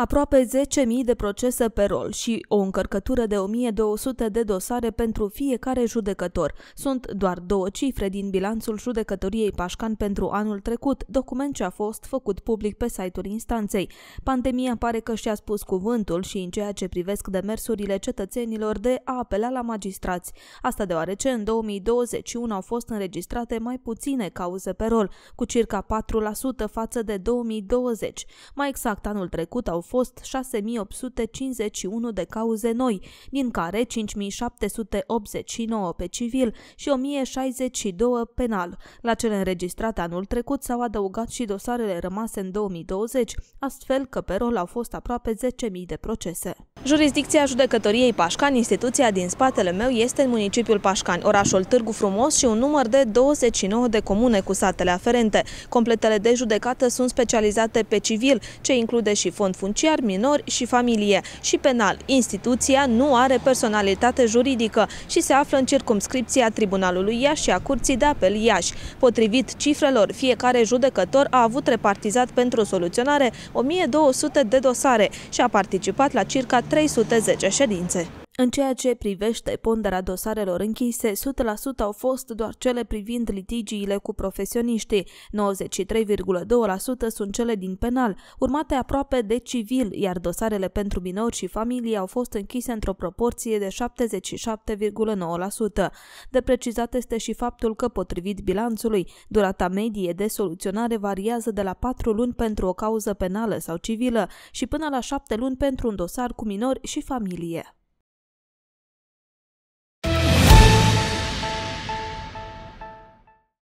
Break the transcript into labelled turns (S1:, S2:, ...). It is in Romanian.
S1: aproape 10.000 de procese pe rol și o încărcătură de 1200 de dosare pentru fiecare judecător. Sunt doar două cifre din bilanțul judecătoriei Pașcan pentru anul trecut, document ce a fost făcut public pe site-ul instanței. Pandemia pare că și-a spus cuvântul și în ceea ce privesc demersurile cetățenilor de a apela la magistrați. Asta deoarece în 2021 au fost înregistrate mai puține cauze pe rol, cu circa 4% față de 2020. Mai exact, anul trecut au fost 6851 de cauze noi, din care 5789 pe civil și 1062 penal. La cele înregistrate anul trecut s-au adăugat și dosarele rămase în 2020, astfel că pe rol au fost aproape 10.000 de procese. Jurisdicția judecătoriei Pașcani, instituția din spatele meu, este în municipiul Pașcani, orașul Târgu Frumos și un număr de 29 de comune cu satele aferente. Completele de judecată sunt specializate pe civil, ce include și fond funciar, minori și familie. Și penal, instituția nu are personalitate juridică și se află în circumscripția Tribunalului Iași și a Curții de Apel Iași. Potrivit cifrelor, fiecare judecător a avut repartizat pentru soluționare 1200 de dosare și a participat la circa 310 ședințe. În ceea ce privește ponderea dosarelor închise, 100% au fost doar cele privind litigiile cu profesioniștii, 93,2% sunt cele din penal, urmate aproape de civil, iar dosarele pentru minori și familii au fost închise într-o proporție de 77,9%. De precizat este și faptul că, potrivit bilanțului, durata medie de soluționare variază de la 4 luni pentru o cauză penală sau civilă și până la 7 luni pentru un dosar cu minori și familie.